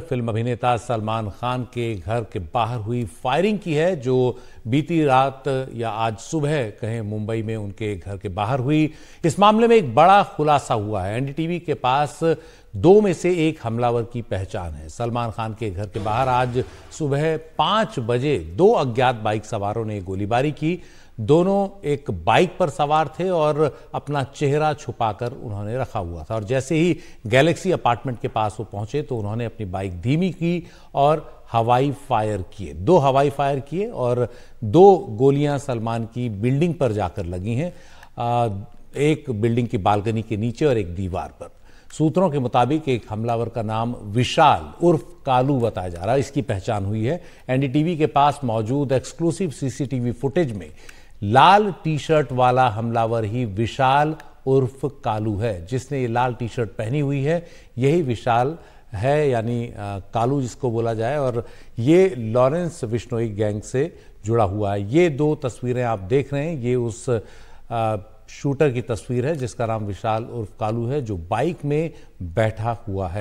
film अभिनेता सलमान खान के घर के बाहर हुई फायरिंग की है जो बीती रात या आज सुबह कहें मुंबई में उनके घर के बाहर हुई इस मामले में एक बड़ा खुलासा हुआ है एनडीटीवी के पास दो में से एक हमलावर की पहचान है सलमान खान के घर के बाहर आज सुबह पाँच बजे दो अज्ञात बाइक सवारों ने गोलीबारी की दोनों एक बाइक पर सवार थे और अपना चेहरा छुपाकर उन्होंने रखा हुआ था और जैसे ही गैलेक्सी अपार्टमेंट के पास वो पहुंचे तो उन्होंने अपनी बाइक धीमी की और हवाई फायर किए दो हवाई फायर किए और दो गोलियां सलमान की बिल्डिंग पर जाकर लगी हैं एक बिल्डिंग की बालकनी के नीचे और एक दीवार पर सूत्रों के मुताबिक एक हमलावर का नाम विशाल उर्फ कालू बताया जा रहा है इसकी पहचान हुई है एनडीटीवी के पास मौजूद एक्सक्लूसिव सीसीटीवी फुटेज में लाल टी शर्ट वाला हमलावर ही विशाल उर्फ कालू है जिसने ये लाल टी शर्ट पहनी हुई है यही विशाल है यानी कालू जिसको बोला जाए और ये लॉरेंस विश्नोई गैंग से जुड़ा हुआ है ये दो तस्वीरें आप देख रहे हैं ये उस आ, शूटर की तस्वीर है जिसका नाम विशाल उर्फ कालू है जो बाइक में बैठा हुआ है